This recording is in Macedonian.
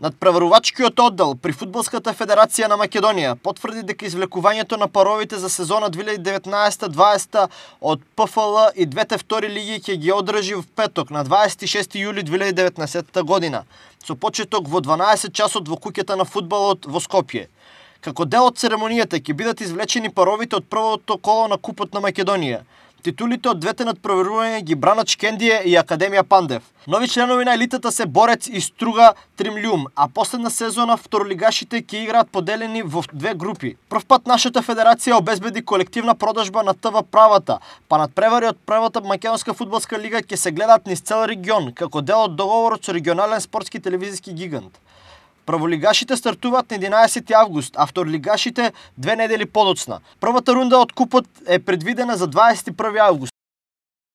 Надпреварувачкиот оддел при футболската федерација на Македонија потврди дека извлекувањето на паровите за сезона 2019-20 од ПФЛ и двете втори лиги ќе ги одржи во петок на 26 јули 2019 година, со почеток во 12 часот во куќата на футболот во Скопје. Како дел од церемонијата ќе бидат извлечени паровите од првото коло на Купот на Македонија. Титулите од двете надпреварувања ги бранат Шкендије и Академија Пандев. Нови членови на елитата се Борец и Струга Тримљум, а последна сезона второлигашите ќе играат поделени во две групи. Прв пат нашата федерација обезбеди колективна продажба на ТВ правата, па надпревари од правата македонска фудбалска лига ќе се гледаат низ цел регион, како дел од договорот со регионален спортски телевизиски гигант. Прволигашите стартуваат на 11 август, а второлигашите две недели подоцна. Првата рунда од купот е предвидена за 21 август.